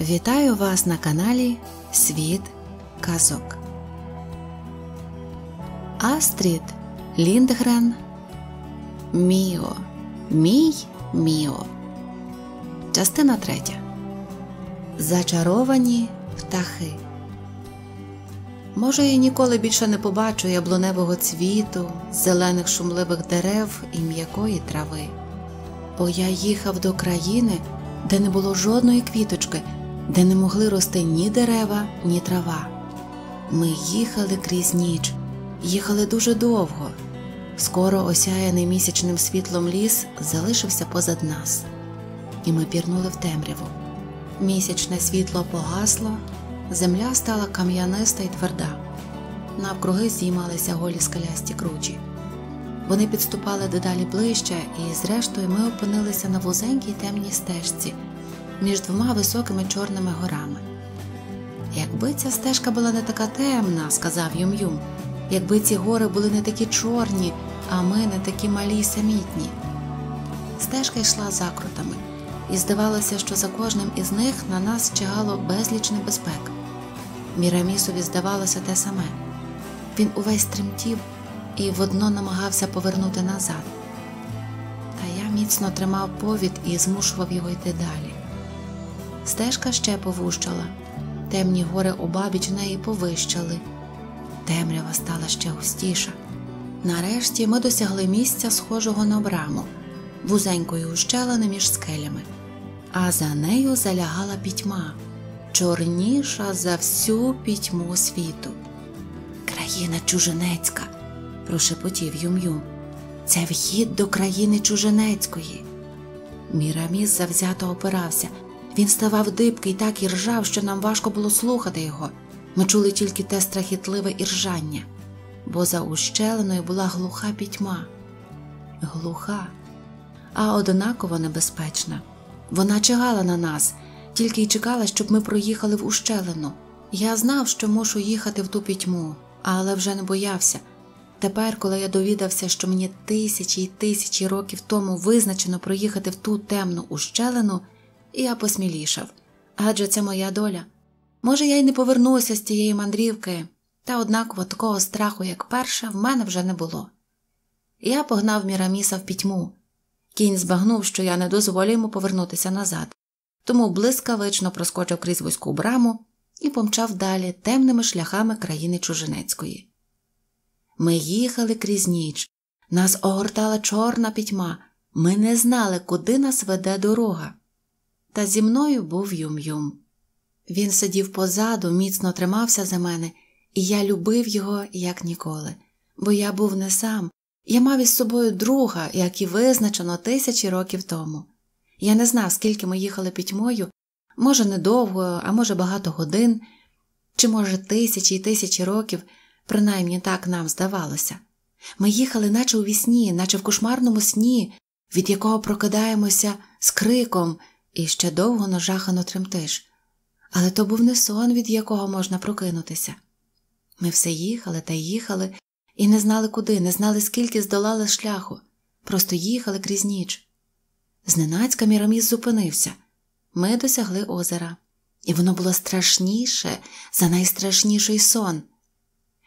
Вітаю вас на каналі Світ Казок. Астрід Ліндгрен Міо. Мій Міо. Частина третя. Зачаровані птахи. Може, я ніколи більше не побачу яблуневого цвіту, зелених шумливих дерев і м'якої трави. Бо я їхав до країни, де не було жодної квіточки, де не могли рости ні дерева, ні трава. Ми їхали крізь ніч, їхали дуже довго. Скоро осяяний місячним світлом ліс залишився позад нас, і ми пірнули в темряву. Місячне світло погасло, земля стала кам'яниста і тверда. Навкруги зіймалися голі скалясті кручі. Вони підступали дедалі ближче, і, зрештою, ми опинилися на вузенькій темній стежці між двома високими чорними горами. Якби ця стежка була не така темна, сказав Юм Юм, якби ці гори були не такі чорні, а ми не такі малі й самітні. Стежка йшла закрутами, і здавалося, що за кожним із них на нас чигало безліч небезпек. Мірамісові здавалося те саме. Він увесь тремтів і водно намагався повернути назад. Та я міцно тримав повід і змушував його йти далі стежка ще повущала, темні гори обабіч неї повищали. Темрява стала ще густіша. Нарешті ми досягли місця, схожого на браму, вузенької ущелини між скелями, а за нею залягала пітьма, чорніша за всю пітьму світу. Країна Чуженецька. прошепотів юм Це вхід до країни Чуженецької. Міраміс завзято опирався, він ставав дибкий, так і ржав, що нам важко було слухати його. Ми чули тільки те страхітливе іржання, бо за ущеленою була глуха пітьма, глуха, а однаково небезпечна. Вона чигала на нас, тільки й чекала, щоб ми проїхали в ущелину. Я знав, що мушу їхати в ту пітьму, але вже не боявся. Тепер, коли я довідався, що мені тисячі й тисячі років тому визначено проїхати в ту темну ущелину і я посмілішав адже це моя доля. Може, я й не повернуся з тієї мандрівки, та однаково такого страху, як перша, в мене вже не було. Я погнав Міраміса в пітьму. Кінь збагнув, що я не дозволю йому повернутися назад, тому блискавично проскочив крізь вузьку браму і помчав далі темними шляхами країни Чужинецької. Ми їхали крізь ніч, нас огортала чорна пітьма, ми не знали, куди нас веде дорога та зі мною був юм-юм. Він сидів позаду, міцно тримався за мене, і я любив його, як ніколи, бо я був не сам, я мав із собою друга, як і визначено тисячі років тому. Я не знав, скільки ми їхали пітьмою, може, недовго, а може, багато годин, чи, може, тисячі і тисячі років, принаймні так нам здавалося. Ми їхали, наче у вісні, наче в кошмарному сні, від якого прокидаємося з криком і ще довго нажахано тремтиш, але то був не сон, від якого можна прокинутися. Ми все їхали та їхали і не знали куди, не знали, скільки здолали шляху, просто їхали крізь ніч. Зненацька міраміс зупинився. Ми досягли озера, і воно було страшніше за найстрашніший сон.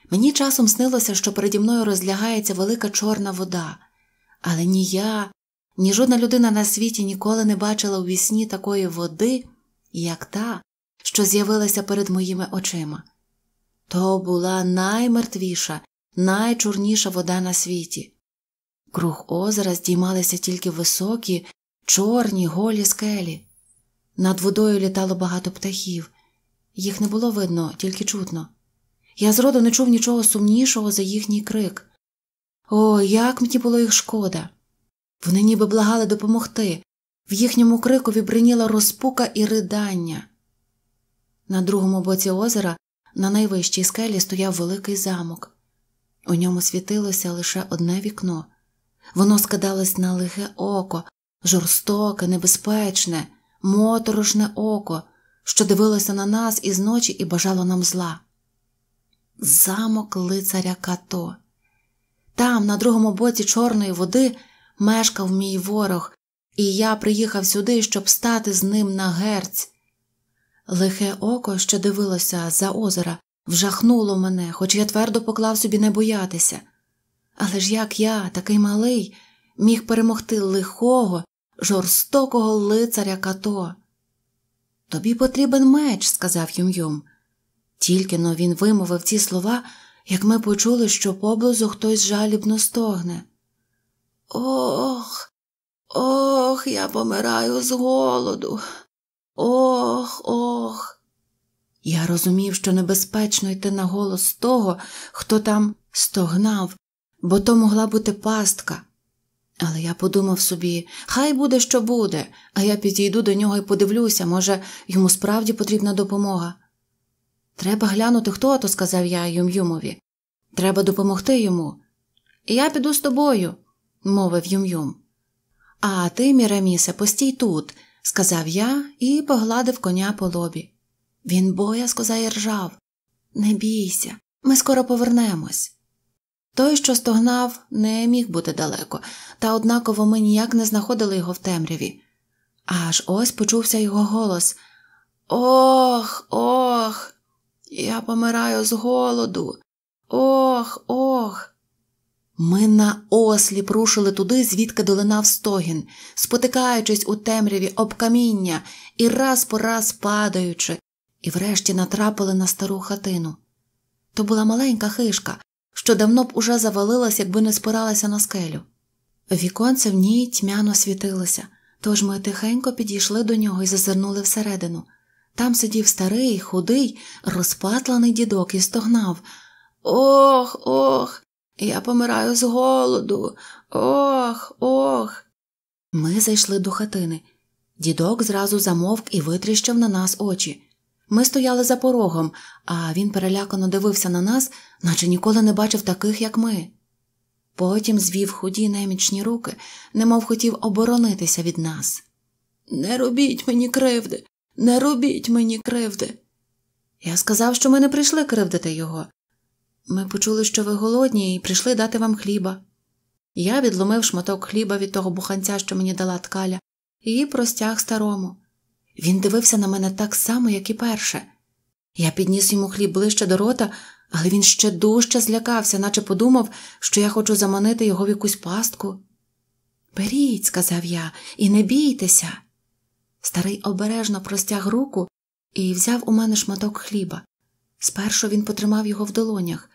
Мені часом снилося, що переді мною розлягається велика чорна вода, але ні я, ні жодна людина на світі ніколи не бачила у вісні такої води, як та, що з'явилася перед моїми очима. То була наймертвіша, найчорніша вода на світі. Круг озера здіймалися тільки високі, чорні голі скелі. Над водою літало багато птахів, їх не було видно, тільки чутно. Я зроду не чув нічого сумнішого за їхній крик. О, як мені було їх шкода! Вони ніби благали допомогти, в їхньому крикові бриніла розпука і ридання. На другому боці озера на найвищій скелі стояв великий замок. У ньому світилося лише одне вікно. Воно скидалось на лихе око, жорстоке, небезпечне, моторошне око, що дивилося на нас із ночі і бажало нам зла. Замок лицаря като. Там, на другому боці чорної води, мешкав мій ворог, і я приїхав сюди, щоб стати з ним на герць. Лихе око, що дивилося за озера, вжахнуло мене, хоч я твердо поклав собі не боятися. Але ж як я, такий малий, міг перемогти лихого, жорстокого лицаря като. Тобі потрібен меч, сказав Юм-Юм. Тільки но він вимовив ці слова, як ми почули, що поблизу хтось жалібно стогне. Ох, ох, я помираю з голоду. Ох, ох. Я розумів, що небезпечно йти на голос того, хто там стогнав, бо то могла бути пастка. Але я подумав собі, хай буде, що буде, а я підійду до нього і подивлюся, може, йому справді потрібна допомога. Треба глянути, хто то, сказав я Юм-Юмові. Треба допомогти йому. Я піду з тобою мовив Юм-Юм. А ти, Мірамісе, постій тут, сказав я і погладив коня по лобі. Він боязко заіржав. Не бійся, ми скоро повернемось. Той, що стогнав, не міг бути далеко, та однаково ми ніяк не знаходили його в темряві. Аж ось почувся його голос Ох, ох, я помираю з голоду. Ох, ох. Ми на осліп рушили туди, звідки долинав стогін, спотикаючись у темряві об каміння і раз по раз падаючи, і врешті натрапили на стару хатину. То була маленька хишка, що давно б уже завалилась, якби не спиралася на скелю. Віконце в ній тьмяно світилося, тож ми тихенько підійшли до нього і зазирнули всередину. Там сидів старий, худий, розпатланий дідок і стогнав Ох, ох! Я помираю з голоду. Ох, ох. Ми зайшли до хатини. Дідок зразу замовк і витріщив на нас очі. Ми стояли за порогом, а він перелякано дивився на нас, наче ніколи не бачив таких, як ми. Потім звів худі немічні руки, немов хотів оборонитися від нас. Не робіть мені кривди, не робіть мені кривди. Я сказав, що ми не прийшли кривдити його, ми почули, що ви голодні, і прийшли дати вам хліба. Я відломив шматок хліба від того буханця, що мені дала ткаля, і простяг старому. Він дивився на мене так само, як і перше. Я підніс йому хліб ближче до рота, але він ще дужче злякався, наче подумав, що я хочу заманити його в якусь пастку. Беріть, сказав я, і не бійтеся. Старий обережно простяг руку і взяв у мене шматок хліба. Спершу він потримав його в долонях,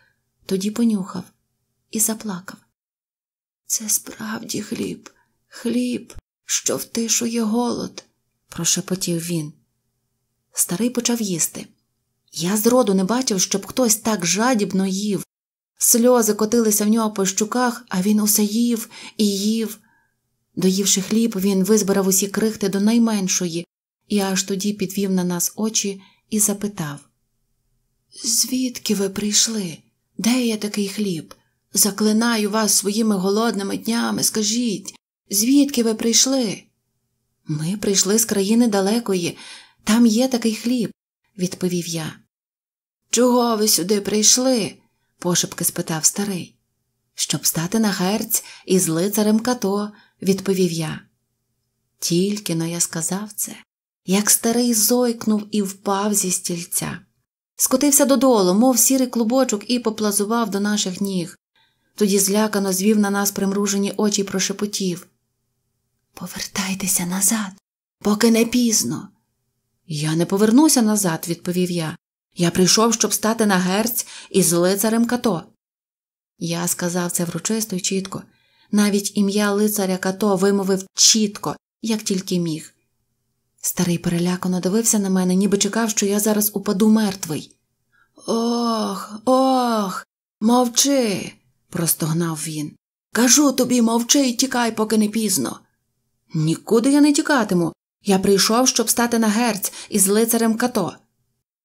тоді понюхав і заплакав. Це справді хліб, хліб, що втишує голод, прошепотів він. Старий почав їсти. Я зроду не бачив, щоб хтось так жадібно їв. Сльози котилися в нього по щуках, а він усе їв і їв. Доївши хліб, він визбирав усі крихти до найменшої і аж тоді підвів на нас очі і запитав: Звідки ви прийшли? Де є такий хліб? Заклинаю вас своїми голодними днями, скажіть, звідки ви прийшли? Ми прийшли з країни далекої, там є такий хліб, відповів я. Чого ви сюди прийшли? пошепки спитав старий. Щоб стати на герць із лицарем като, відповів я. Тільки но я сказав це, як старий зойкнув і впав зі стільця скотився додолу, мов сірий клубочок, і поплазував до наших ніг. Тоді злякано звів на нас примружені очі і прошепотів Повертайтеся назад, поки не пізно. Я не повернуся назад, відповів я. Я прийшов, щоб стати на герць із лицарем като. Я сказав це врочисто й чітко. Навіть ім'я лицаря като вимовив чітко, як тільки міг. Старий перелякано дивився на мене, ніби чекав, що я зараз упаду мертвий. Ох, ох, мовчи, простогнав він. Кажу тобі, мовчи і тікай, поки не пізно. Нікуди я не тікатиму. Я прийшов, щоб стати на герць із лицарем като.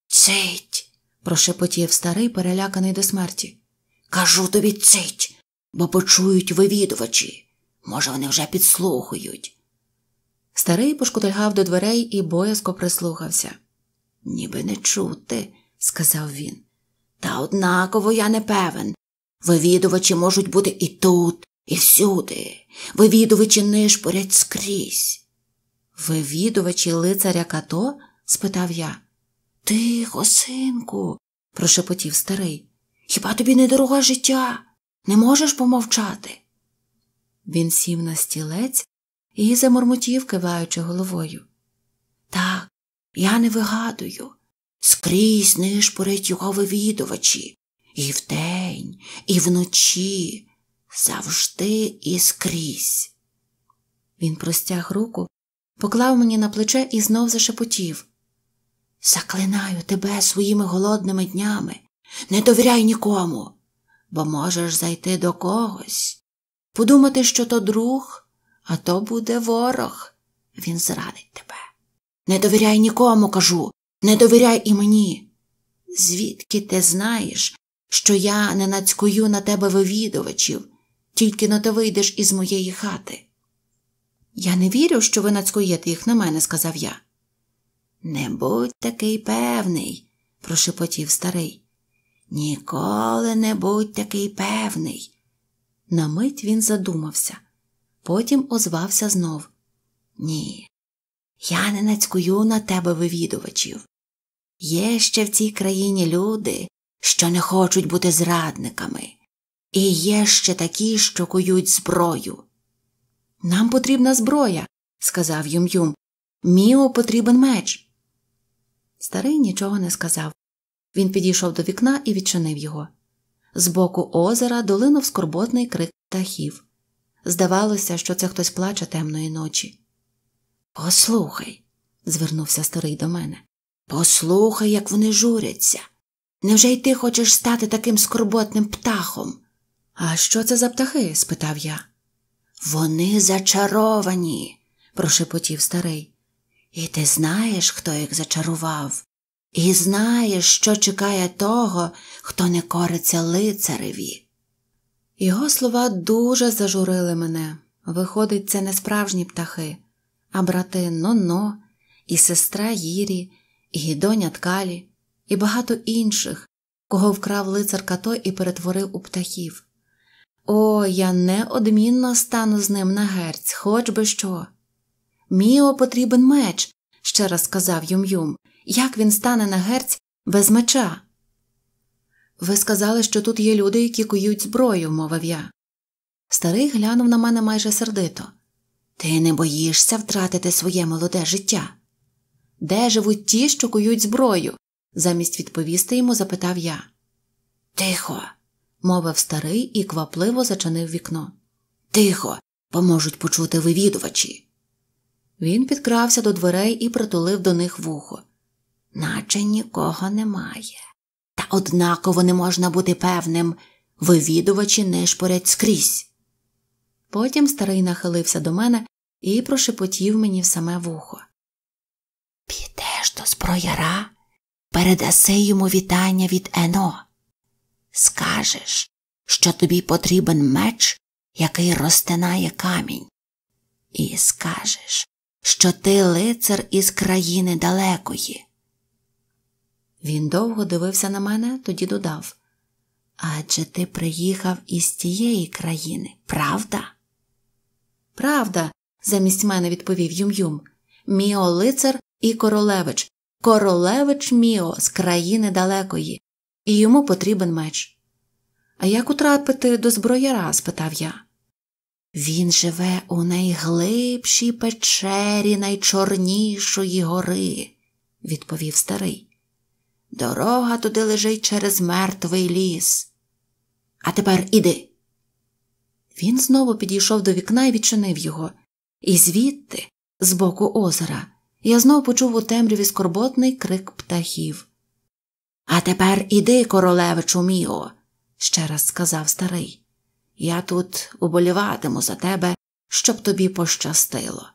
Цить. прошепотів старий, переляканий до смерті. Кажу тобі цить, бо почують вивідувачі. Може, вони вже підслухують. Старий пошкутильгав до дверей і боязко прислухався. Ніби не чути, сказав він. Та однаково я не певен. Вивідувачі можуть бути і тут, і всюди. Вивідувачі нишпорять скрізь. Вивідувачі лицаря като? спитав я. Тихо, синку, прошепотів старий. Хіба тобі не дорога життя? Не можеш помовчати? Він сів на стілець і замормотів, киваючи головою. Так, я не вигадую. Скрізь нишпорить його вивідувачі. І вдень, і вночі, завжди і скрізь. Він простяг руку, поклав мені на плече і знов зашепотів. Заклинаю тебе своїми голодними днями, не довіряй нікому, бо можеш зайти до когось, подумати, що то друг, а то буде ворог, він зрадить тебе. Не довіряй нікому, кажу, не довіряй і мені. Звідки ти знаєш, що я не нацькую на тебе вивідувачів, тільки на ти вийдеш із моєї хати? Я не вірю, що ви нацькуєте їх на мене, сказав я. Не будь такий певний, прошепотів старий. Ніколи не будь такий певний. На мить він задумався потім озвався знов Ні, я не нацькую на тебе вивідувачів. Є ще в цій країні люди, що не хочуть бути зрадниками, і є ще такі, що кують зброю. Нам потрібна зброя, сказав Юм Юм. Міо потрібен меч. Старий нічого не сказав. Він підійшов до вікна і відчинив його. З боку озера долинув скорботний крик птахів. Здавалося, що це хтось плаче темної ночі. Послухай, звернувся старий до мене. Послухай, як вони журяться. Невже й ти хочеш стати таким скорботним птахом? А що це за птахи? спитав я. Вони зачаровані, прошепотів старий. І ти знаєш, хто їх зачарував, і знаєш, що чекає того, хто не кориться лицареві. Його слова дуже зажурили мене. Виходить, це не справжні птахи, а брати Ноно, і сестра Їрі, і доня Ткалі, і багато інших, кого вкрав лицар Като і перетворив у птахів. О, я неодмінно стану з ним на герць, хоч би що. Міо потрібен меч, ще раз сказав Юм-Юм. Як він стане на герць без меча? Ви сказали, що тут є люди, які кують зброю, мовив я. Старий глянув на мене майже сердито. Ти не боїшся втратити своє молоде життя? Де живуть ті, що кують зброю? замість відповісти йому запитав я. Тихо, мовив старий і квапливо зачинив вікно. Тихо, поможуть почути вивідувачі. Він підкрався до дверей і притулив до них вухо. Наче нікого немає однаково не можна бути певним вивідувачі не шпорять скрізь. Потім старий нахилився до мене і прошепотів мені в саме вухо. Підеш до зброяра, передаси йому вітання від Ено. Скажеш, що тобі потрібен меч, який розтинає камінь, і скажеш, що ти лицар із країни далекої. Він довго дивився на мене, тоді додав Адже ти приїхав із тієї країни, правда? Правда, замість мене відповів Юм-Юм. Міо лицар і королевич, королевич Міо з країни далекої, і йому потрібен меч. А як утрапити до зброяра? спитав я. Він живе у найглибшій печері найчорнішої гори, відповів старий. Дорога туди лежить через мертвий ліс. А тепер іди. Він знову підійшов до вікна і відчинив його, і звідти, з боку озера, я знову почув у темряві скорботний крик птахів. А тепер іди, королевичу міо, ще раз сказав старий. Я тут уболіватиму за тебе, щоб тобі пощастило.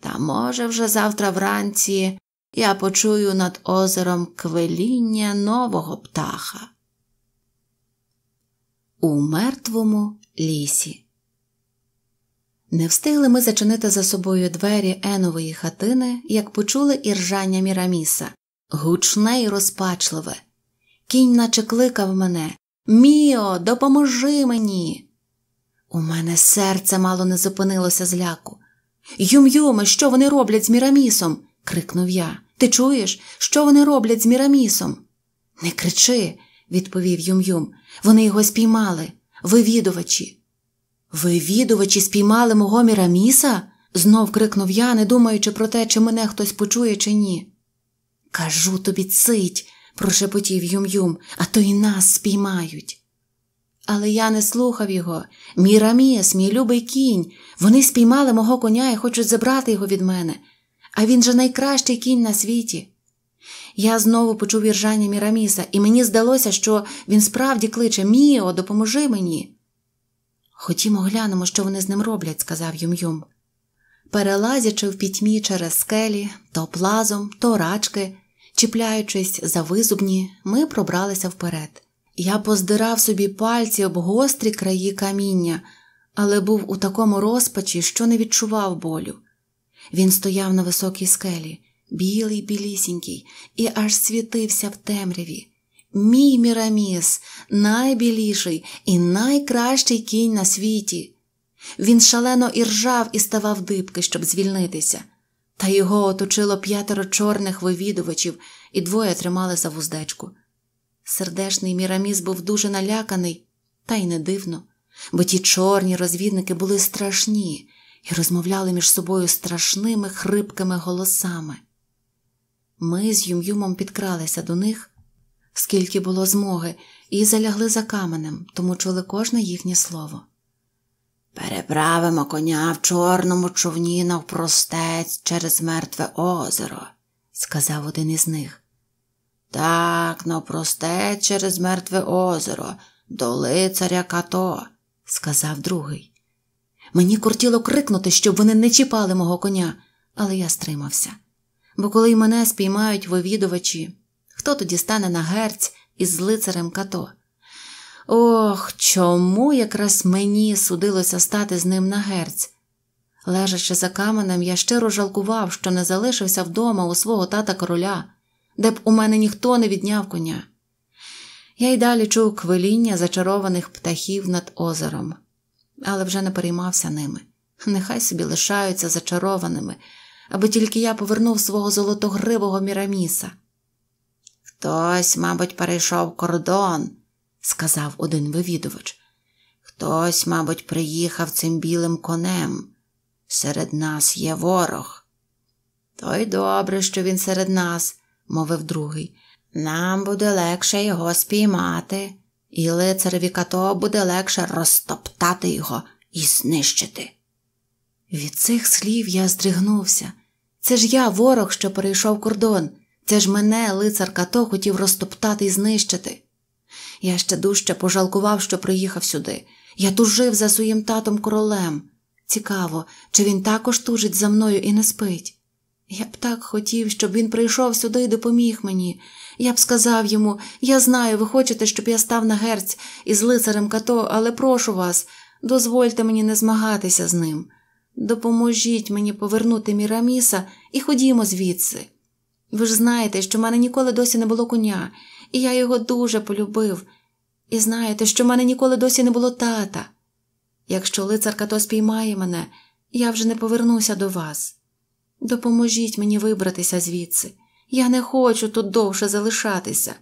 Та, може, вже завтра вранці я почую над озером квеління нового птаха. У мертвому лісі. Не встигли ми зачинити за собою двері Енової хатини, як почули іржання Міраміса, гучне й розпачливе. Кінь наче кликав мене Міо, допоможи мені. У мене серце мало не зупинилося зляку. Юм-юме, що вони роблять з Мірамісом? крикнув я. Ти чуєш, що вони роблять з Мірамісом? Не кричи, відповів Юм-Юм. Вони його спіймали, вивідувачі. Вивідувачі спіймали мого Міраміса? знов крикнув я, не думаючи про те, чи мене хтось почує, чи ні. Кажу тобі, цить, прошепотів Юм-Юм, а то і нас спіймають. Але я не слухав його. Міраміс, мій любий кінь. Вони спіймали мого коня і хочуть забрати його від мене а він же найкращий кінь на світі. Я знову почув іржання Міраміса, і мені здалося, що він справді кличе Міо, допоможи мені. Хотімо глянемо, що вони з ним роблять, сказав Юм-Юм. Перелазячи в пітьмі через скелі, то плазом, то рачки, чіпляючись за визубні, ми пробралися вперед. Я поздирав собі пальці об гострі краї каміння, але був у такому розпачі, що не відчував болю. Він стояв на високій скелі, білий, білісінький, і аж світився в темряві. Мій Міраміс, найбіліший і найкращий кінь на світі. Він шалено іржав і ставав дибки, щоб звільнитися, та його оточило п'ятеро чорних вивідувачів, і двоє тримали за вуздечку. Сердешний Міраміс був дуже наляканий, та й не дивно, бо ті чорні розвідники були страшні, і розмовляли між собою страшними хрипкими голосами. Ми з юмюмом підкралися до них, скільки було змоги, і залягли за каменем, тому чули кожне їхнє слово. Переправимо коня в чорному човні навпростець через мертве озеро, сказав один із них. Так, навпростець через мертве озеро, до лицаря като, сказав другий. Мені кортіло крикнути, щоб вони не чіпали мого коня, але я стримався. Бо коли й мене спіймають вивідувачі, хто тоді стане на герць із лицарем като? Ох, чому якраз мені судилося стати з ним на герць? Лежачи за каменем, я щиро жалкував, що не залишився вдома у свого тата короля, де б у мене ніхто не відняв коня. Я й далі чув квиління зачарованих птахів над озером але вже не переймався ними. Нехай собі лишаються зачарованими, аби тільки я повернув свого золотогривого міраміса. Хтось, мабуть, перейшов кордон, сказав один вивідувач. Хтось, мабуть, приїхав цим білим конем. Серед нас є ворог. Той добре, що він серед нас, мовив другий. Нам буде легше його спіймати і лицареві като буде легше розтоптати його і знищити. Від цих слів я здригнувся. Це ж я ворог, що перейшов кордон, це ж мене лицар като хотів розтоптати і знищити. Я ще дужче пожалкував, що приїхав сюди. Я тужив за своїм татом королем. Цікаво, чи він також тужить за мною і не спить. Я б так хотів, щоб він прийшов сюди і допоміг мені. Я б сказав йому я знаю, ви хочете, щоб я став на герць із лицарем като, але прошу вас, дозвольте мені не змагатися з ним. Допоможіть мені повернути Міраміса і ходімо звідси. Ви ж знаєте, що в мене ніколи досі не було коня, і я його дуже полюбив. І знаєте, що в мене ніколи досі не було тата. Якщо лицар като спіймає мене, я вже не повернуся до вас. Допоможіть мені вибратися звідси. Я не хочу тут довше залишатися.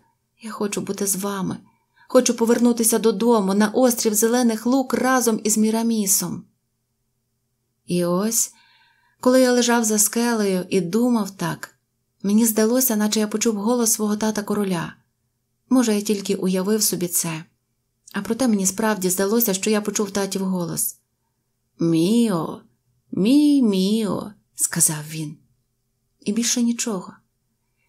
Я хочу бути з вами. Хочу повернутися додому на острів Зелених Лук разом із Мірамісом. І ось, коли я лежав за скелею і думав так, мені здалося, наче я почув голос свого тата короля. Може, я тільки уявив собі це, а проте мені справді здалося, що я почув татів голос Міо, мій міо, сказав він, і більше нічого.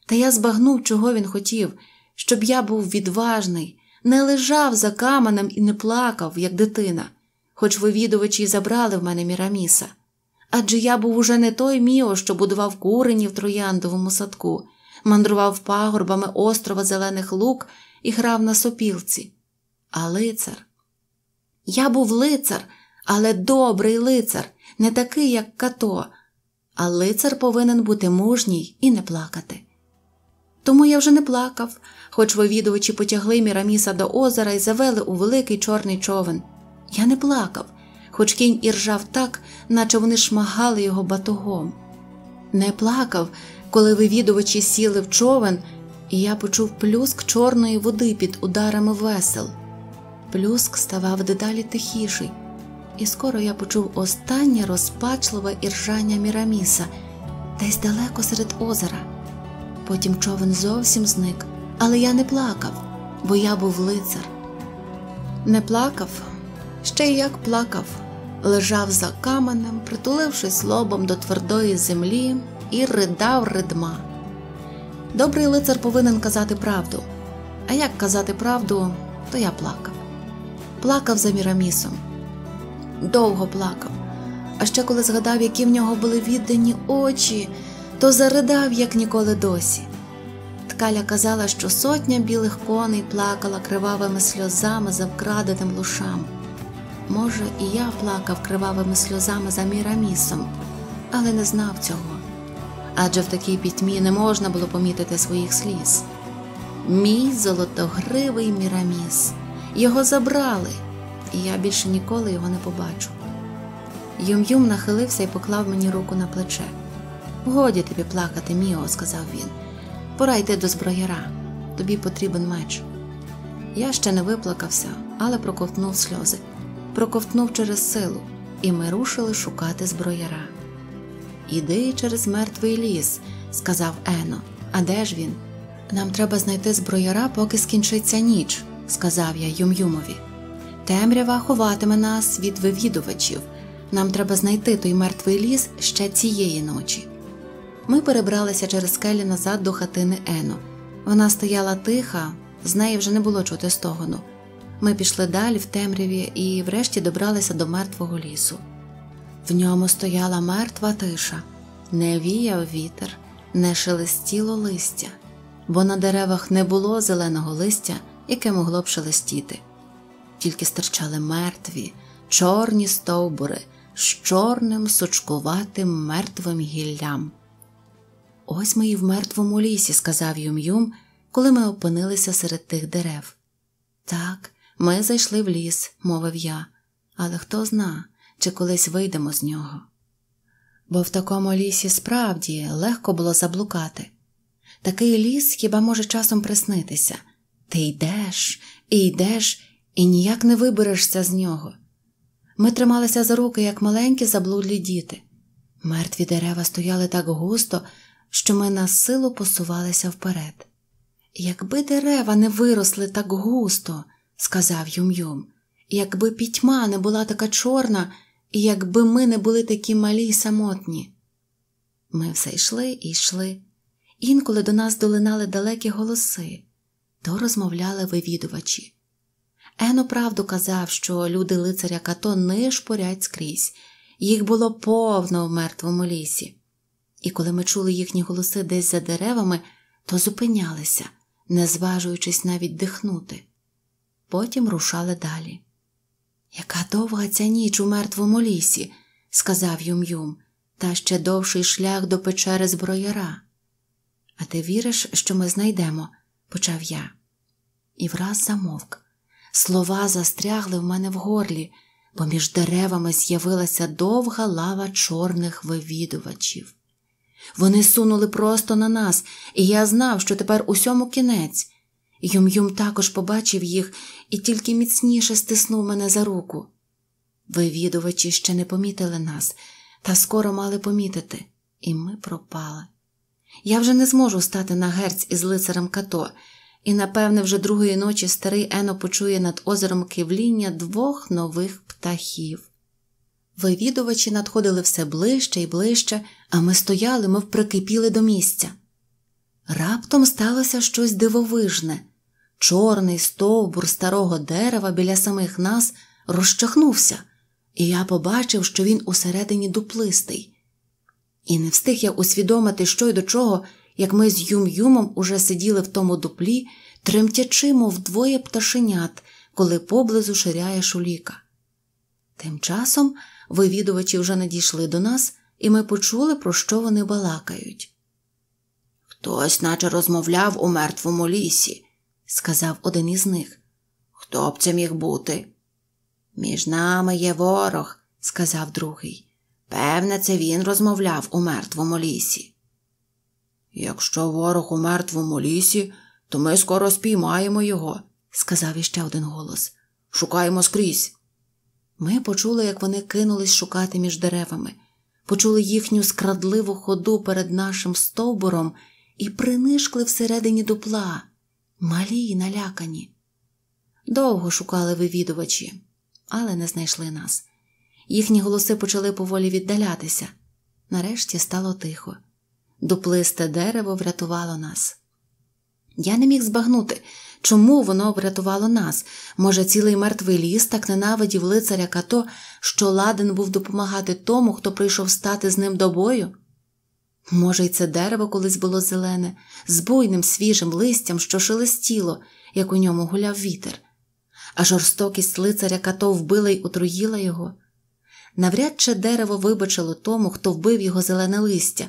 Та я збагнув, чого він хотів, щоб я був відважний, не лежав за каменем і не плакав, як дитина, хоч вивідувачі забрали в мене міраміса. Адже я був уже не той міо, що будував курені в трояндовому садку, мандрував пагорбами острова Зелених Лук і грав на сопілці. А лицар. Я був лицар, але добрий лицар, не такий, як като а лицар повинен бути мужній і не плакати. Тому я вже не плакав, хоч вивідувачі потягли Міраміса до озера і завели у великий чорний човен. Я не плакав, хоч кінь іржав так, наче вони шмагали його батогом. Не плакав, коли вивідувачі сіли в човен, і я почув плюск чорної води під ударами весел. Плюск ставав дедалі тихіший і скоро я почув останнє розпачливе іржання Міраміса десь далеко серед озера. Потім човен зовсім зник, але я не плакав, бо я був лицар. Не плакав, ще й як плакав, лежав за каменем, притулившись лобом до твердої землі і ридав ридма. Добрий лицар повинен казати правду, а як казати правду, то я плакав. Плакав за Мірамісом довго плакав. А ще коли згадав, які в нього були віддані очі, то заридав, як ніколи досі. Ткаля казала, що сотня білих коней плакала кривавими сльозами за вкраденим лушам. Може, і я плакав кривавими сльозами за мірамісом, але не знав цього. Адже в такій пітьмі не можна було помітити своїх сліз. Мій золотогривий міраміс. Його забрали і я більше ніколи його не побачу. Юм-Юм нахилився і поклав мені руку на плече. Годі тобі плакати, Міо, сказав він. Пора йти до зброяра, тобі потрібен меч. Я ще не виплакався, але проковтнув сльози, проковтнув через силу, і ми рушили шукати зброяра. Іди через мертвий ліс, сказав Ено. А де ж він? Нам треба знайти зброяра, поки скінчиться ніч, сказав я Юм-Юмові. Темрява ховатиме нас від вивідувачів. Нам треба знайти той мертвий ліс ще цієї ночі. Ми перебралися через скелі назад до хатини Ено. Вона стояла тиха, з неї вже не було чути стогону. Ми пішли далі в темряві і, врешті, добралися до мертвого лісу. В ньому стояла мертва тиша, не віяв вітер, не шелестіло листя, бо на деревах не було зеленого листя, яке могло б шелестіти тільки стирчали мертві, чорні стовбури з чорним сучкуватим мертвим гіллям. Ось ми і в мертвому лісі, сказав Юм-Юм, коли ми опинилися серед тих дерев. Так, ми зайшли в ліс, мовив я, але хто зна, чи колись вийдемо з нього. Бо в такому лісі справді легко було заблукати. Такий ліс хіба може часом приснитися. Ти йдеш, і йдеш, і ніяк не виберешся з нього. Ми трималися за руки, як маленькі заблудлі діти. Мертві дерева стояли так густо, що ми на силу посувалися вперед. Якби дерева не виросли так густо, сказав Юм-Юм, якби пітьма не була така чорна, і якби ми не були такі малі й самотні. Ми все йшли і йшли. Інколи до нас долинали далекі голоси, то розмовляли вивідувачі. Ено правду казав, що люди лицаря като шпурять скрізь, їх було повно в мертвому лісі. І коли ми чули їхні голоси десь за деревами, то зупинялися, не зважуючись навіть дихнути. Потім рушали далі. Яка довга ця ніч у мертвому лісі, сказав Юм Юм, та ще довший шлях до печери зброяра. А ти віриш, що ми знайдемо? почав я. І враз замовк. Слова застрягли в мене в горлі, бо між деревами з'явилася довга лава чорних вивідувачів. Вони сунули просто на нас, і я знав, що тепер усьому кінець. Юм-Юм також побачив їх і тільки міцніше стиснув мене за руку. Вивідувачі ще не помітили нас, та скоро мали помітити, і ми пропали. Я вже не зможу стати на герць із лицарем като і, напевне, вже другої ночі старий Ено почує над озером кивління двох нових птахів. Вивідувачі надходили все ближче і ближче, а ми стояли, мов прикипіли до місця. Раптом сталося щось дивовижне. Чорний стовбур старого дерева біля самих нас розчахнувся, і я побачив, що він усередині дуплистий. І не встиг я усвідомити, що й до чого, як ми з Юм-Юмом уже сиділи в тому дуплі, тремтячи, мов двоє пташенят, коли поблизу ширяє шуліка. Тим часом вивідувачі вже надійшли до нас, і ми почули, про що вони балакають. Хтось, наче розмовляв у мертвому лісі, сказав один із них. Хто б це міг бути? Між нами є ворог, сказав другий. Певне, це він розмовляв у мертвому лісі. Якщо ворог у мертвому лісі, то ми скоро спіймаємо його, сказав іще один голос. Шукаємо скрізь. Ми почули, як вони кинулись шукати між деревами, почули їхню скрадливу ходу перед нашим стовбуром і принишкли всередині дупла, малі й налякані. Довго шукали вивідувачі, але не знайшли нас. Їхні голоси почали поволі віддалятися. Нарешті стало тихо. Дуплисте дерево врятувало нас. Я не міг збагнути, чому воно врятувало нас. Може, цілий мертвий ліс так ненавидів лицаря Като, що ладен був допомагати тому, хто прийшов стати з ним до бою? Може, й це дерево колись було зелене, з буйним свіжим листям, що шелестіло, як у ньому гуляв вітер, а жорстокість лицаря като вбила й отруїла його. Навряд чи дерево вибачило тому, хто вбив його зелене листя.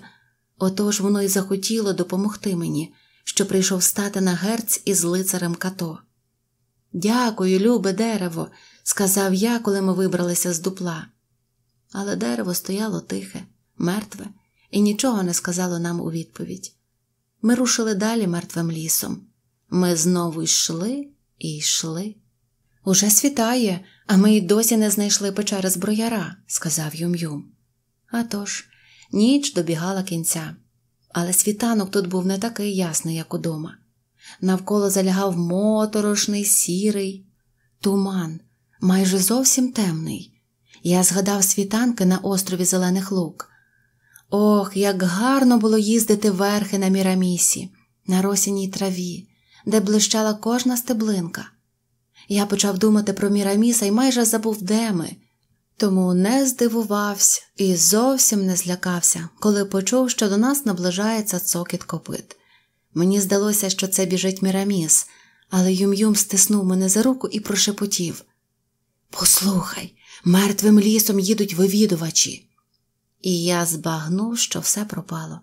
Отож воно й захотіло допомогти мені, що прийшов стати на герць із лицарем като. Дякую, любе дерево, сказав я, коли ми вибралися з дупла. Але дерево стояло тихе, мертве, і нічого не сказало нам у відповідь. Ми рушили далі мертвим лісом. Ми знову йшли і йшли. Уже світає, а ми й досі не знайшли печери зброяра, сказав Юм-Юм. А тож, Ніч добігала кінця, але світанок тут був не такий ясний, як удома. Навколо залягав моторошний, сірий туман, майже зовсім темний. Я згадав світанки на острові Зелених Лук. Ох, як гарно було їздити верхи на мірамісі, на росіній траві, де блищала кожна стеблинка. Я почав думати про міраміса і майже забув, де ми, тому не здивувався і зовсім не злякався, коли почув, що до нас наближається цокіт копит. Мені здалося, що це біжить Міраміс, але Юм-Юм стиснув мене за руку і прошепотів Послухай, мертвим лісом їдуть вивідувачі. І я збагнув, що все пропало.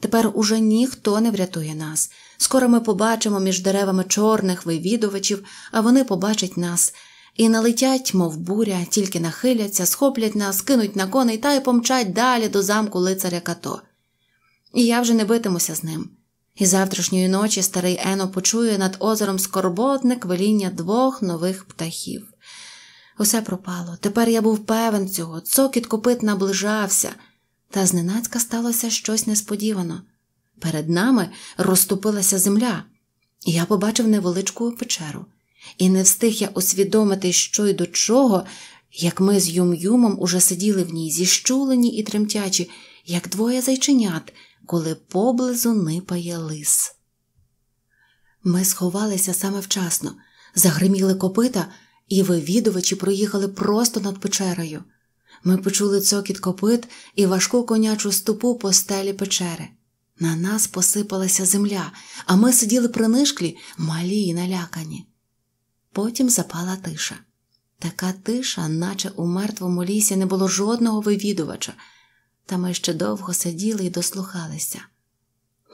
Тепер уже ніхто не врятує нас. Скоро ми побачимо між деревами чорних вивідувачів, а вони побачать нас. І налетять, мов буря, тільки нахиляться, схоплять нас, кинуть на коней та й помчать далі до замку лицаря като. І я вже не битимуся з ним. І завтрашньої ночі старий Ено почує над озером скорботне квеління двох нових птахів. Усе пропало. Тепер я був певен цього, цокіт копит наближався, та зненацька сталося щось несподівано. Перед нами розступилася земля, і я побачив невеличку печеру. І не встиг я усвідомити, що й до чого, як ми з Юм-Юмом уже сиділи в ній зіщулені і тремтячі, як двоє зайченят, коли поблизу нипає лис. Ми сховалися саме вчасно, загриміли копита, і вивідувачі проїхали просто над печерою. Ми почули цокіт копит і важку конячу ступу по стелі печери. На нас посипалася земля, а ми сиділи принишклі малі й налякані. Потім запала тиша. Така тиша, наче у мертвому лісі, не було жодного вивідувача, та ми ще довго сиділи і дослухалися.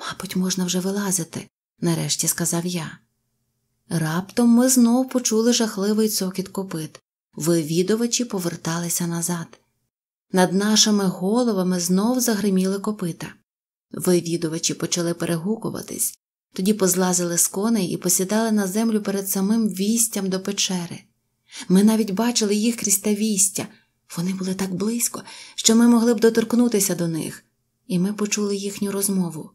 Мабуть, можна вже вилазити, нарешті сказав я. Раптом ми знов почули жахливий цокіт копит. Вивідувачі поверталися назад. Над нашими головами знов загриміли копита. Вивідувачі почали перегукуватись, тоді позлазили з коней і посідали на землю перед самим вістям до печери. Ми навіть бачили їх крізь та вістя. Вони були так близько, що ми могли б доторкнутися до них, і ми почули їхню розмову.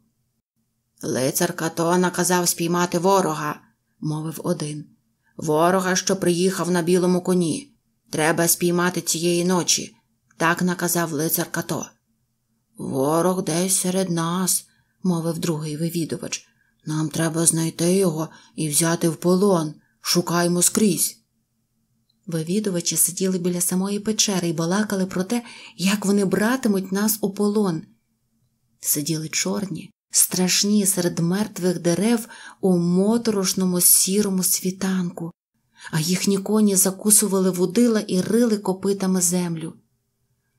Лицар Като наказав спіймати ворога, мовив один. Ворога, що приїхав на білому коні. Треба спіймати цієї ночі. Так наказав лицар Като. Ворог десь серед нас, мовив другий вивідувач. Нам треба знайти його і взяти в полон. Шукаймо скрізь. Вивідувачі сиділи біля самої печери і балакали про те, як вони братимуть нас у полон. Сиділи чорні, страшні серед мертвих дерев у моторошному сірому світанку, а їхні коні закусували вудила і рили копитами землю.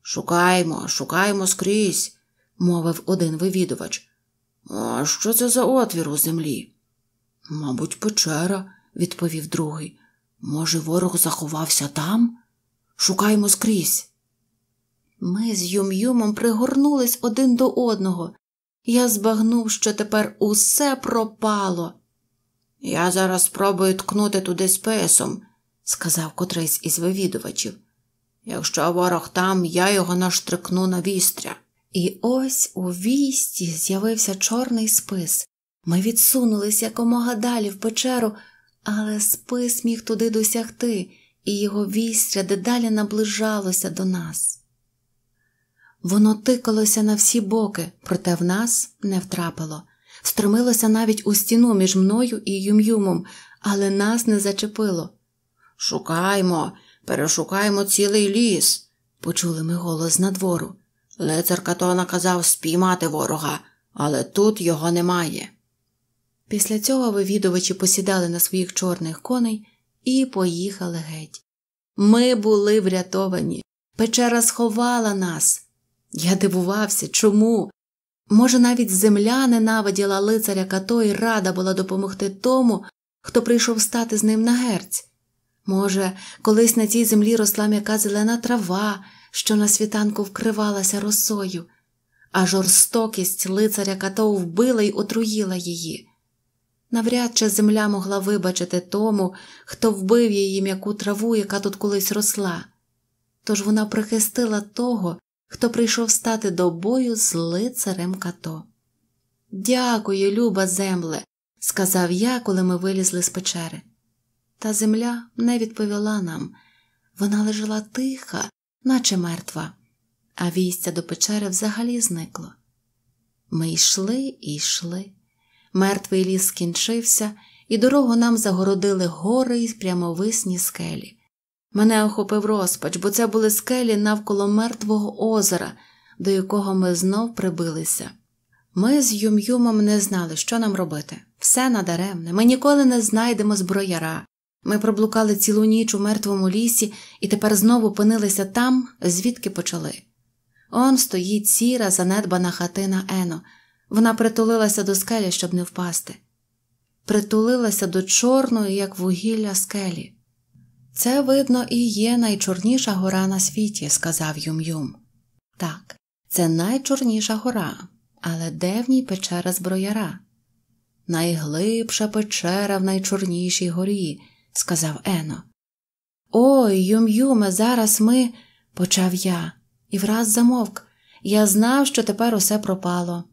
Шукаймо, шукаймо скрізь, мовив один вивідувач. А що це за отвір у землі? Мабуть, печера, відповів другий. Може, ворог заховався там? Шукаємо скрізь. Ми з Юм-Юмом пригорнулись один до одного. Я збагнув, що тепер усе пропало. Я зараз спробую ткнути туди списом, сказав котрийсь із вивідувачів. Якщо ворог там, я його наштрикну на вістря. І ось у вісті з'явився чорний спис. Ми відсунулись якомога далі в печеру, але спис міг туди досягти, і його вістря дедалі наближалося до нас. Воно тикалося на всі боки, проте в нас не втрапило, стромилося навіть у стіну між мною і юм'юмом, але нас не зачепило. Шукаймо, перешукаймо цілий ліс, почули ми голос надвору. Лицар Като наказав спіймати ворога, але тут його немає. Після цього вивідувачі посідали на своїх чорних коней і поїхали геть. Ми були врятовані. Печера сховала нас. Я дивувався, чому? Може, навіть земля ненавиділа лицаря като і рада була допомогти тому, хто прийшов стати з ним на герць. Може, колись на цій землі росла м'яка зелена трава, що на світанку вкривалася росою, а жорстокість лицаря като вбила й отруїла її. Навряд чи земля могла вибачити тому, хто вбив її м'яку траву, яка тут колись росла. Тож вона прихистила того, хто прийшов стати до бою з лицарем като. Дякую, люба земле, сказав я, коли ми вилізли з печери. Та земля не відповіла нам. Вона лежала тиха, наче мертва, а війстя до печери взагалі зникло. Ми йшли і йшли. Мертвий ліс скінчився, і дорогу нам загородили гори й прямовисні скелі. Мене охопив розпач, бо це були скелі навколо мертвого озера, до якого ми знов прибилися. Ми з Юм-Юмом не знали, що нам робити. Все надаремне, ми ніколи не знайдемо зброяра, ми проблукали цілу ніч у мертвому лісі і тепер знову опинилися там, звідки почали. Он стоїть сіра, занедбана хатина Ено. Вона притулилася до скелі, щоб не впасти, притулилася до чорної, як вугілля скелі. Це, видно, і є найчорніша гора на світі, сказав Юм Юм. Так, це найчорніша гора, але де в ній печера зброяра? Найглибша печера в найчорнішій горі сказав Ено. Ой, Юм-Юме, зараз ми. почав я і враз замовк. Я знав, що тепер усе пропало,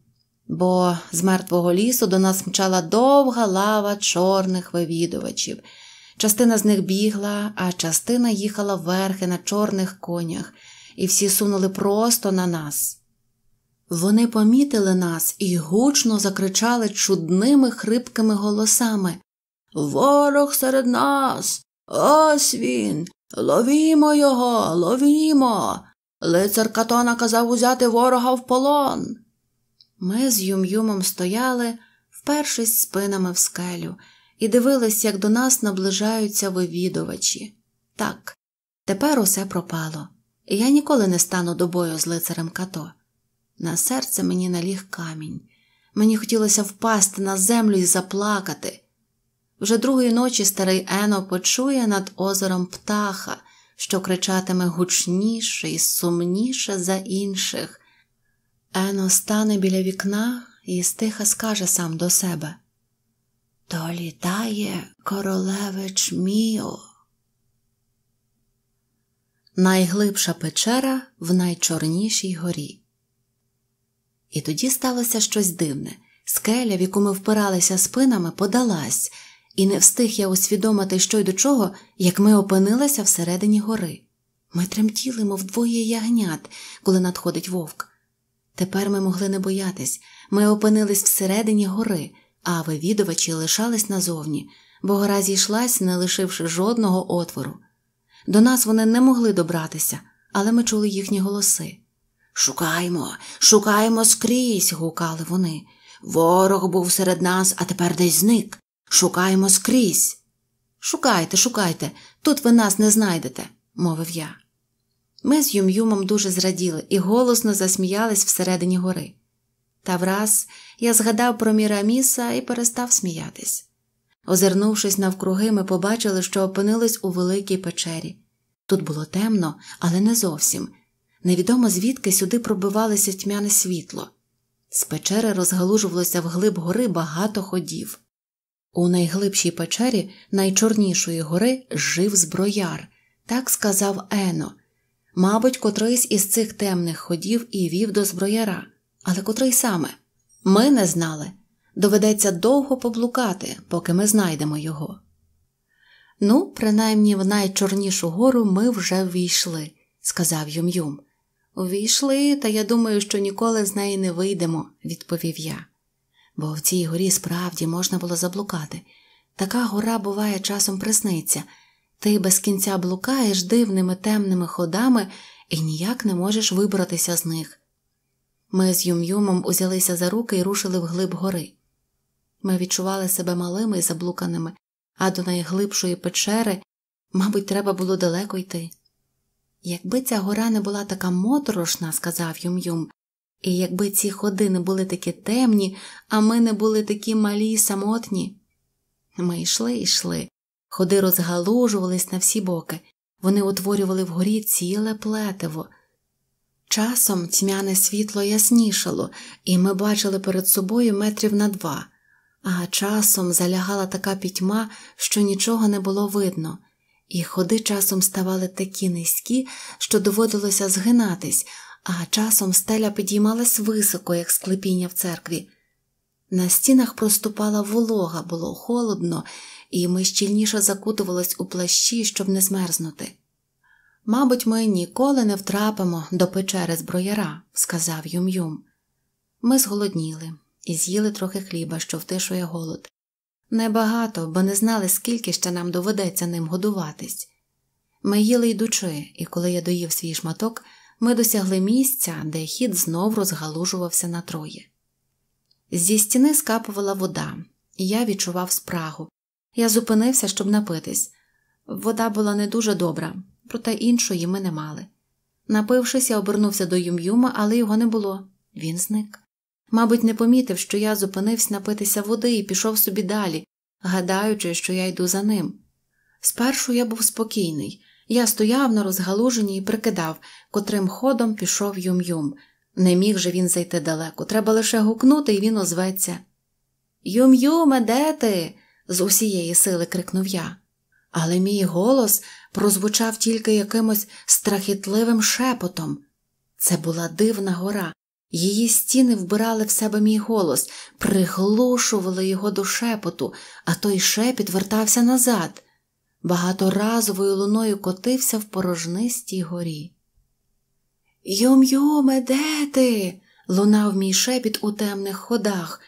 бо з мертвого лісу до нас мчала довга лава чорних вивідувачів. Частина з них бігла, а частина їхала верхи на чорних конях, і всі сунули просто на нас. Вони помітили нас і гучно закричали чудними хрипкими голосами. Ворог серед нас. Ось він. Ловімо його, ловімо. Лицар като наказав узяти ворога в полон. Ми з Юм-Юмом стояли, впершись спинами в скелю, і дивились, як до нас наближаються вивідувачі. Так, тепер усе пропало, і я ніколи не стану до бою з лицарем като. На серце мені наліг камінь. Мені хотілося впасти на землю і заплакати. Вже другої ночі старий Ено почує над озером птаха, що кричатиме гучніше і сумніше за інших. Ено стане біля вікна і стиха скаже сам до себе: То літає королевич Міо. Найглибша печера в найчорнішій горі. І тоді сталося щось дивне. Скеля, в яку ми впиралися спинами, подалась і не встиг я усвідомити, що й до чого, як ми опинилися всередині гори. Ми тремтіли, мов двоє ягнят, коли надходить вовк. Тепер ми могли не боятись, ми опинились всередині гори, а вивідувачі лишались назовні, бо гора зійшлась, не лишивши жодного отвору. До нас вони не могли добратися, але ми чули їхні голоси. Шукаймо, шукаймо скрізь. гукали вони. Ворог був серед нас, а тепер десь зник. Шукаємо скрізь. Шукайте, шукайте, тут ви нас не знайдете, мовив я. Ми з Юм-Юмом дуже зраділи і голосно засміялись всередині гори. Та враз я згадав про Міраміса і перестав сміятись. Озирнувшись навкруги, ми побачили, що опинились у великій печері. Тут було темно, але не зовсім. Невідомо звідки сюди пробивалося тьмяне світло. З печери розгалужувалося вглиб гори багато ходів. У найглибшій печері найчорнішої гори жив зброяр, так сказав Ено. Мабуть, котрийсь із цих темних ходів і вів до зброяра, але котрий саме? Ми не знали. Доведеться довго поблукати, поки ми знайдемо його. Ну, принаймні в найчорнішу гору ми вже ввійшли, сказав Юм-Юм. Увійшли, та я думаю, що ніколи з неї не вийдемо, відповів я бо в цій горі справді можна було заблукати. Така гора буває часом присниться. Ти без кінця блукаєш дивними темними ходами і ніяк не можеш вибратися з них. Ми з Юм-Юмом узялися за руки і рушили вглиб гори. Ми відчували себе малими і заблуканими, а до найглибшої печери, мабуть, треба було далеко йти. Якби ця гора не була така моторошна, сказав Юм-Юм, і якби ці ходи не були такі темні, а ми не були такі малі й самотні. Ми йшли йшли, ходи розгалужувались на всі боки, вони утворювали вгорі ціле плетиво. Часом тьмяне світло яснішало, і ми бачили перед собою метрів на два, а часом залягала така пітьма, що нічого не було видно, і ходи часом ставали такі низькі, що доводилося згинатись а часом стеля підіймалась високо, як склепіння в церкві. На стінах проступала волога, було холодно, і ми щільніше закутувались у плащі, щоб не змерзнути. Мабуть, ми ніколи не втрапимо до печери зброяра, сказав Юм Юм. Ми зголодніли і з'їли трохи хліба, що втишує голод. Небагато, бо не знали, скільки ще нам доведеться ним годуватись. Ми їли йдучи, і коли я доїв свій шматок, ми досягли місця, де хід знов розгалужувався на троє. Зі стіни скапувала вода, і я відчував спрагу. Я зупинився, щоб напитись. Вода була не дуже добра, проте іншої ми не мали. Напившись, я обернувся до Юм-Юма, але його не було. Він зник. Мабуть, не помітив, що я зупинився напитися води і пішов собі далі, гадаючи, що я йду за ним. Спершу я був спокійний, я стояв на розгалуженні і прикидав, котрим ходом пішов юм-юм. Не міг же він зайти далеко, треба лише гукнути, і він озветься. Юм-юме, де ти? з усієї сили крикнув я. Але мій голос прозвучав тільки якимось страхітливим шепотом. Це була дивна гора, її стіни вбирали в себе мій голос, приглушували його до шепоту, а той шепіт вертався назад багаторазовою луною котився в порожнистій горі. Юм-юме, де ти? лунав мій шепіт у темних ходах.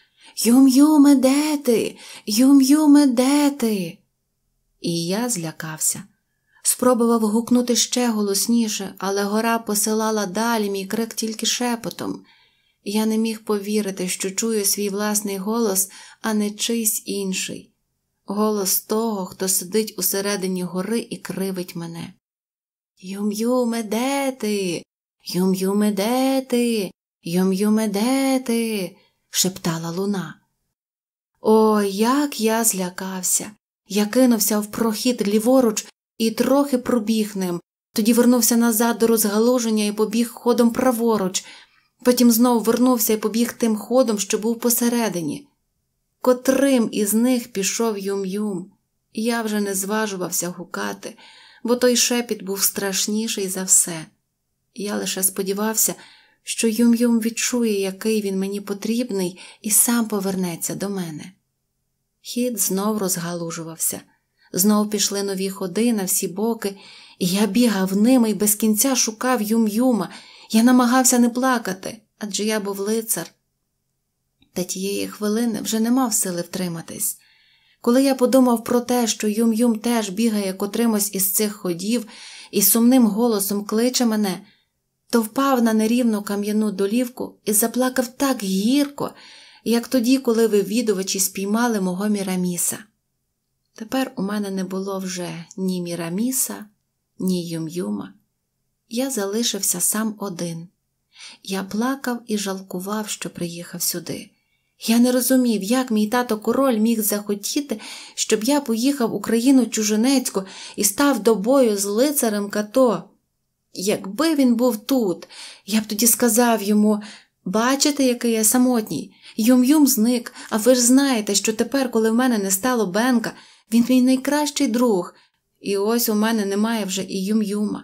Юм-юме, де ти? Юм-юме, де ти? І я злякався. Спробував гукнути ще голосніше, але гора посилала далі мій крик тільки шепотом. Я не міг повірити, що чую свій власний голос, а не чийсь інший голос того, хто сидить усередині гори і кривить мене. Юм-юме, де ти? Юм-юме, де ти? юм е, де ти? шептала луна. О, як я злякався! Я кинувся в прохід ліворуч і трохи пробіг ним, тоді вернувся назад до розгалуження і побіг ходом праворуч, потім знов вернувся і побіг тим ходом, що був посередині котрим із них пішов юм-юм. Я вже не зважувався гукати, бо той шепіт був страшніший за все. Я лише сподівався, що юм-юм відчує, який він мені потрібний, і сам повернеться до мене. Хід знов розгалужувався, знов пішли нові ходи на всі боки, і я бігав ними і без кінця шукав юм-юма. Я намагався не плакати, адже я був лицар, та тієї хвилини вже не мав сили втриматись. Коли я подумав про те, що Юм-Юм теж бігає котримось із цих ходів і сумним голосом кличе мене, то впав на нерівну кам'яну долівку і заплакав так гірко, як тоді, коли вивідувачі спіймали мого міраміса. Тепер у мене не було вже ні міраміса, ні Юм-Юма. Я залишився сам один. Я плакав і жалкував, що приїхав сюди. Я не розумів, як мій тато король міг захотіти, щоб я поїхав у країну чужинецьку і став до бою з лицарем като. Якби він був тут, я б тоді сказав йому бачите, який я самотній, Юм-Юм зник, а ви ж знаєте, що тепер, коли в мене не стало Бенка, він мій найкращий друг, і ось у мене немає вже і юм-юма.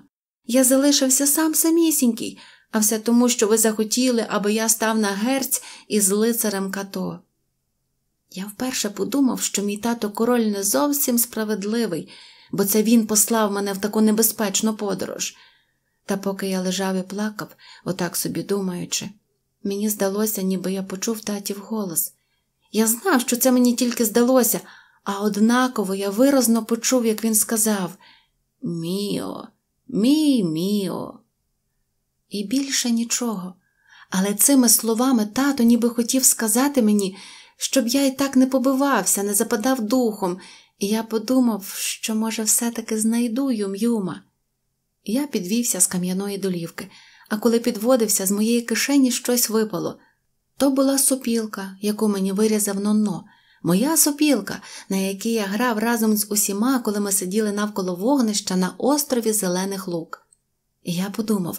Я залишився сам самісінький а все тому, що ви захотіли, аби я став на герць із лицарем като. Я вперше подумав, що мій тато король не зовсім справедливий, бо це він послав мене в таку небезпечну подорож. Та поки я лежав і плакав, отак собі думаючи, мені здалося, ніби я почув татів голос. Я знав, що це мені тільки здалося, а однаково я виразно почув, як він сказав Міо, мій міо і більше нічого. Але цими словами тато ніби хотів сказати мені, щоб я і так не побивався, не западав духом, і я подумав, що, може, все-таки знайду Юм-Юма. Я підвівся з кам'яної долівки, а коли підводився, з моєї кишені щось випало. То була сопілка, яку мені вирізав Нонно. моя сопілка, на якій я грав разом з усіма, коли ми сиділи навколо вогнища на острові Зелених Лук. І я подумав,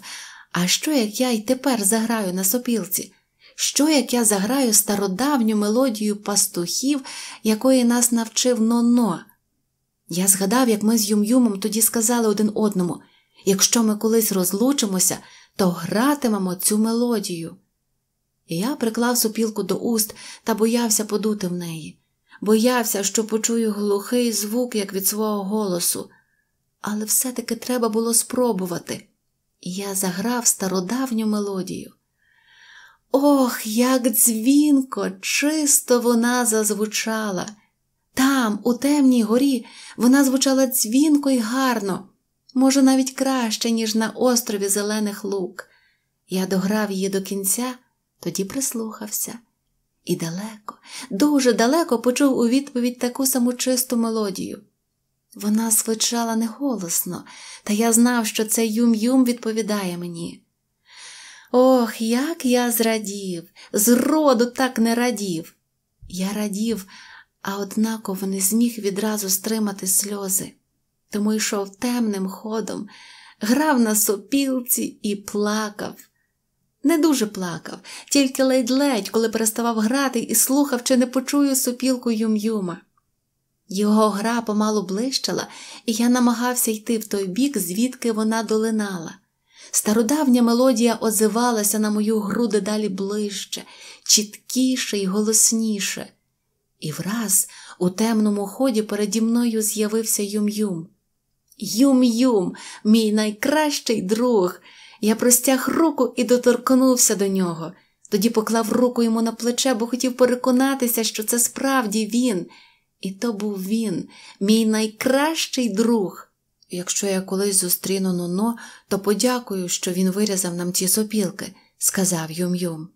а що як я й тепер заграю на сопілці? Що як я заграю стародавню мелодію пастухів, якої нас навчив Ноно? Я згадав, як ми з Юм-Юмом тоді сказали один одному якщо ми колись розлучимося, то гратимемо цю мелодію. Я приклав сопілку до уст та боявся подути в неї, боявся, що почую глухий звук, як від свого голосу, але все-таки треба було спробувати і я заграв стародавню мелодію. Ох, як дзвінко, чисто вона зазвучала. Там, у темній горі, вона звучала дзвінко й гарно, може, навіть краще, ніж на острові Зелених Лук. Я дограв її до кінця, тоді прислухався. І далеко, дуже далеко почув у відповідь таку саму чисту мелодію. Вона звучала неголосно, та я знав, що це юм-юм відповідає мені. Ох, як я зрадів, зроду так не радів. Я радів, а однаково не зміг відразу стримати сльози, тому йшов темним ходом, грав на сопілці і плакав. Не дуже плакав, тільки ледь-ледь, коли переставав грати і слухав, чи не почую сопілку юм-юма. Його гра помалу блищала, і я намагався йти в той бік, звідки вона долинала. Стародавня мелодія озивалася на мою гру дедалі ближче, чіткіше і голосніше. І враз у темному ході переді мною з'явився Юм-Юм. Юм-Юм, мій найкращий друг. Я простяг руку і доторкнувся до нього, тоді поклав руку йому на плече, бо хотів переконатися, що це справді він. І то був він, мій найкращий друг. Якщо я колись зустріну Нуно, то подякую, що він вирізав нам ті сопілки, сказав Юм-Юм.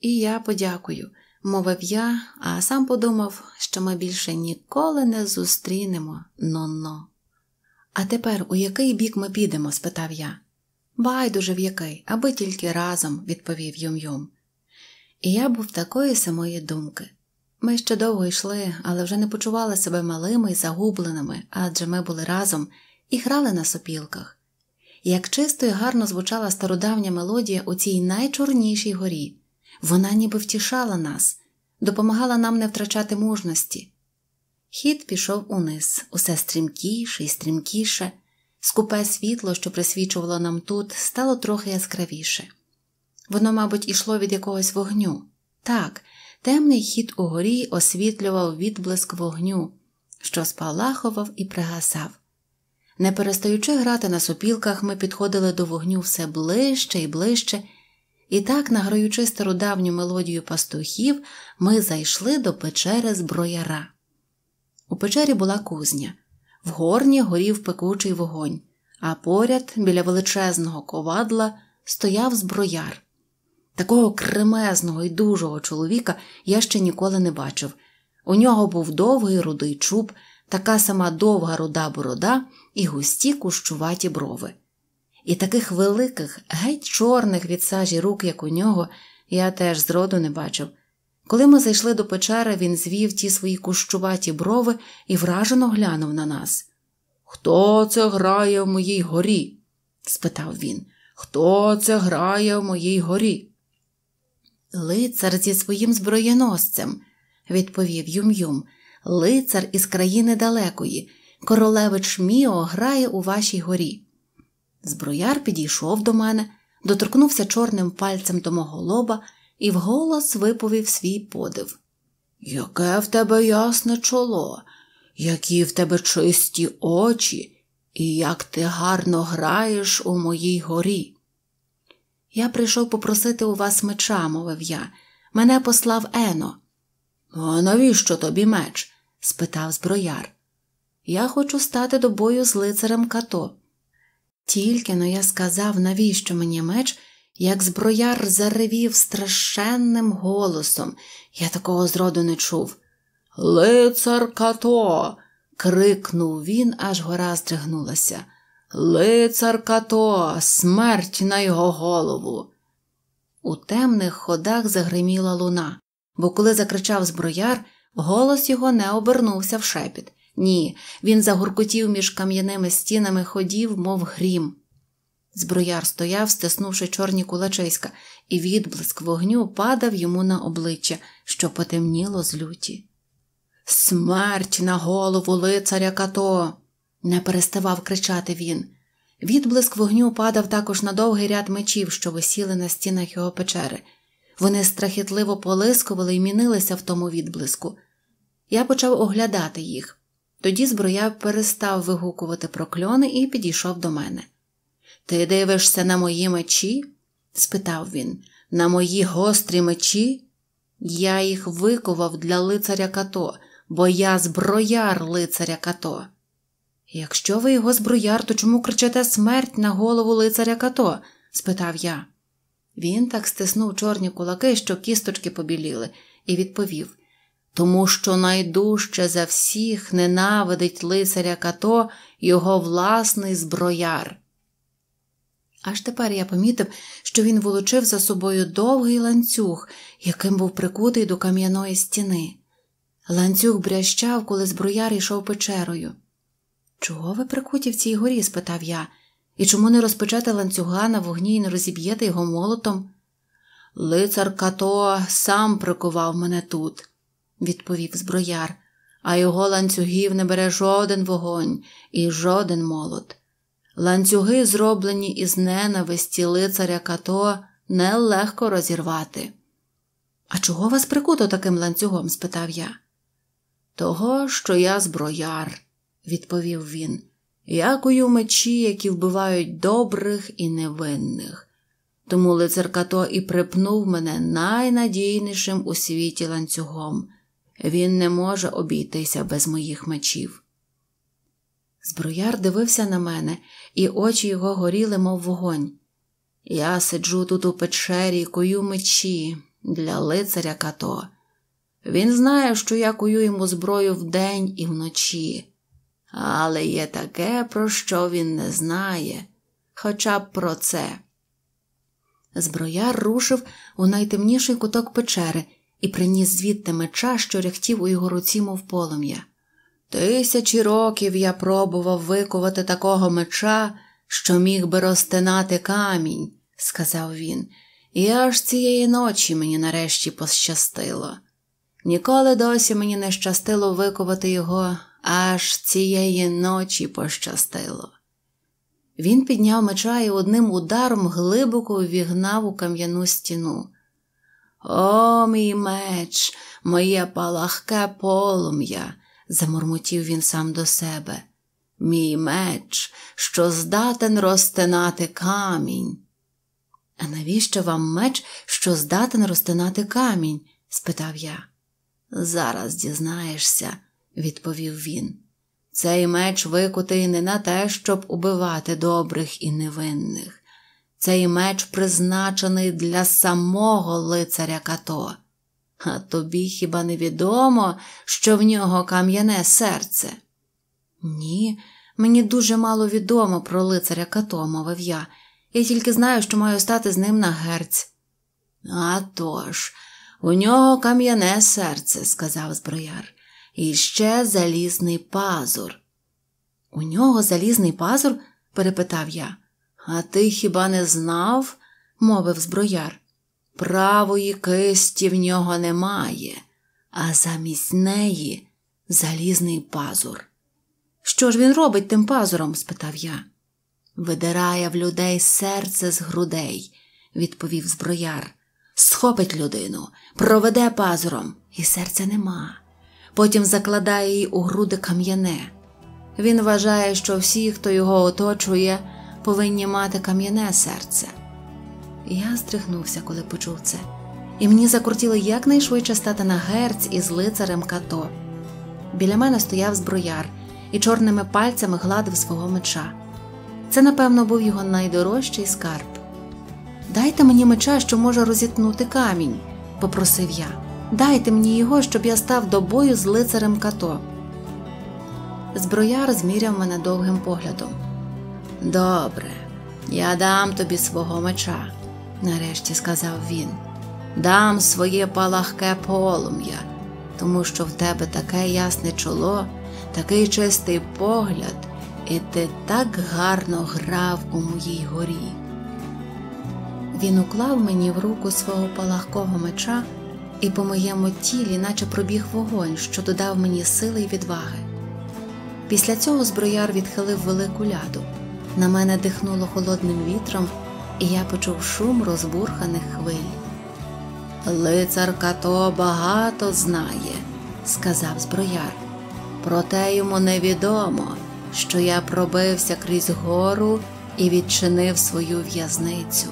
І я подякую, мовив я, а сам подумав, що ми більше ніколи не зустрінемо Нонно. А тепер у який бік ми підемо? спитав я. Байдуже в який, аби тільки разом, відповів Юм-Юм. І я був такої самої думки. Ми ще довго йшли, але вже не почували себе малими і загубленими, адже ми були разом і грали на сопілках. Як чисто і гарно звучала стародавня мелодія у цій найчорнішій горі, вона ніби втішала нас, допомагала нам не втрачати мужності. Хід пішов униз, усе стрімкіше і стрімкіше, скупе світло, що присвічувало нам тут, стало трохи яскравіше. Воно, мабуть, ішло від якогось вогню. Так, Темний хід у горі освітлював відблиск вогню, що спалахував і пригасав. Не перестаючи грати на сопілках, ми підходили до вогню все ближче і ближче, і так, награючи стародавню мелодію пастухів, ми зайшли до печери зброяра. У печері була кузня, в горні горів пекучий вогонь, а поряд, біля величезного ковадла, стояв зброяр. Такого кремезного і дужого чоловіка я ще ніколи не бачив. У нього був довгий рудий чуб, така сама довга руда борода і густі кущуваті брови. І таких великих, геть чорних від сажі рук, як у нього, я теж зроду не бачив. Коли ми зайшли до печери, він звів ті свої кущуваті брови і вражено глянув на нас. Хто це грає в моїй горі? спитав він. Хто це грає в моїй горі? Лицар зі своїм зброєносцем, відповів Юм-Юм. Лицар із країни далекої. Королевич Міо грає у вашій горі. Зброяр підійшов до мене, доторкнувся чорним пальцем до мого лоба і вголос виповів свій подив. Яке в тебе ясне чоло, які в тебе чисті очі, і як ти гарно граєш у моїй горі. Я прийшов попросити у вас меча, мовив я. Мене послав Ено. А навіщо тобі меч? спитав зброяр. Я хочу стати до бою з лицарем като. Тільки но я сказав, навіщо мені меч, як зброяр заревів страшенним голосом. Я такого зроду не чув. Лицар като. крикнув він, аж гора здригнулася. Лицар като, смерть на його голову. У темних ходах загриміла луна, бо коли закричав зброяр, голос його не обернувся в шепіт. Ні, він загуркотів між кам'яними стінами ходів, мов грім. Зброяр стояв, стиснувши чорні кулачиська, і відблиск вогню падав йому на обличчя, що потемніло з люті. Смерть на голову лицаря като не переставав кричати він. Відблиск вогню падав також на довгий ряд мечів, що висіли на стінах його печери. Вони страхітливо полискували і мінилися в тому відблиску. Я почав оглядати їх. Тоді зброя перестав вигукувати прокльони і підійшов до мене. Ти дивишся на мої мечі? спитав він, на мої гострі мечі? Я їх викував для лицаря като, бо я зброяр лицаря като. Якщо ви його зброяр, то чому кричите смерть на голову лицаря като? спитав я. Він так стиснув чорні кулаки, що кісточки побіліли, і відповів тому що найдужче за всіх ненавидить лицаря като його власний зброяр. Аж тепер я помітив, що він волочив за собою довгий ланцюг, яким був прикутий до кам'яної стіни. Ланцюг брящав, коли зброяр йшов печерою. Чого ви прикуті в цій горі? спитав я, і чому не розпочати ланцюга на вогні і не розіб'єте його молотом? Лицар Като сам прикував мене тут, відповів зброяр, а його ланцюгів не бере жоден вогонь і жоден молот. Ланцюги, зроблені із ненависті лицаря Като, нелегко розірвати. А чого вас прикуто таким ланцюгом? спитав я. Того, що я зброяр відповів він, якою мечі, які вбивають добрих і невинних. Тому лицаркато і припнув мене найнадійнішим у світі ланцюгом. Він не може обійтися без моїх мечів. Зброяр дивився на мене, і очі його горіли, мов вогонь. Я сиджу тут у печері, і кую мечі для лицаря като. Він знає, що я кую йому зброю вдень і вночі але є таке, про що він не знає, хоча б про це. Зброяр рушив у найтемніший куток печери і приніс звідти меча, що ряхтів у його руці, мов полум'я. Тисячі років я пробував викувати такого меча, що міг би розтинати камінь, сказав він, і аж цієї ночі мені нарешті пощастило. Ніколи досі мені не щастило викувати його Аж цієї ночі пощастило. Він підняв меча і одним ударом глибоко ввігнав у кам'яну стіну. О, мій меч, моє палахке полум'я, замурмотів він сам до себе. Мій меч, що здатен розтинати камінь. А навіщо вам меч, що здатен розтинати камінь? спитав я. Зараз дізнаєшся відповів він. Цей меч викутий не на те, щоб убивати добрих і невинних. Цей меч призначений для самого лицаря като. А тобі хіба не відомо, що в нього кам'яне серце? Ні, мені дуже мало відомо про лицаря като, мовив я. Я тільки знаю, що маю стати з ним на герць. «А тож, у нього кам'яне серце, сказав зброяр і ще залізний пазур. У нього залізний пазур? перепитав я. А ти хіба не знав? мовив зброяр. Правої кисті в нього немає, а замість неї залізний пазур. Що ж він робить тим пазуром? спитав я. Видирає в людей серце з грудей, відповів зброяр. Схопить людину, проведе пазуром, і серця нема потім закладає їй у груди кам'яне. Він вважає, що всі, хто його оточує, повинні мати кам'яне серце. Я здригнувся, коли почув це, і мені закрутіло якнайшвидше стати на герць із лицарем като. Біля мене стояв зброяр і чорними пальцями гладив свого меча. Це, напевно, був його найдорожчий скарб. Дайте мені меча, що може розітнути камінь, попросив я. Дайте мені його, щоб я став до бою з лицарем като. Зброяр зміряв мене довгим поглядом. Добре, я дам тобі свого меча, нарешті сказав він. Дам своє палахке полум'я, тому що в тебе таке ясне чоло, такий чистий погляд, і ти так гарно грав у моїй горі. Він уклав мені в руку свого палахкого меча і по моєму тілі, наче пробіг вогонь, що додав мені сили й відваги. Після цього зброяр відхилив велику ляду. На мене дихнуло холодним вітром, і я почув шум розбурханих хвиль. Лицарка то багато знає, сказав зброяр. Проте йому невідомо, що я пробився крізь гору і відчинив свою в'язницю.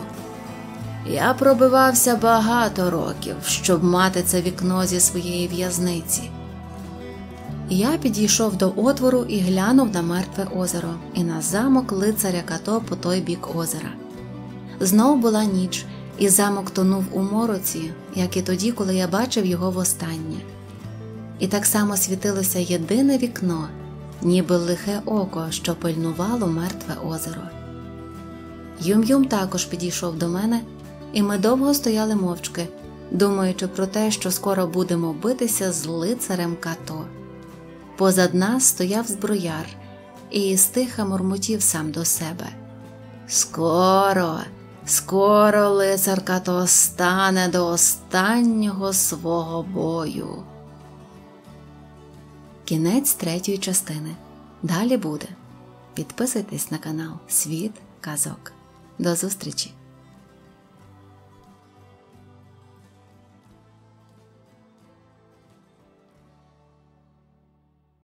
Я пробивався багато років, щоб мати це вікно зі своєї в'язниці. Я підійшов до отвору і глянув на мертве озеро і на замок лицаря като по той бік озера. Знов була ніч, і замок тонув у мороці, як і тоді, коли я бачив його востаннє. І так само світилося єдине вікно, ніби лихе око, що пильнувало мертве озеро. Юм-Юм також підійшов до мене і ми довго стояли мовчки, думаючи про те, що скоро будемо битися з лицарем като. Позад нас стояв зброяр і стиха мурмотів сам до себе. Скоро, скоро лицар като стане до останнього свого бою. Кінець третьої частини. Далі буде. Підписуйтесь на канал Світ Казок. До зустрічі!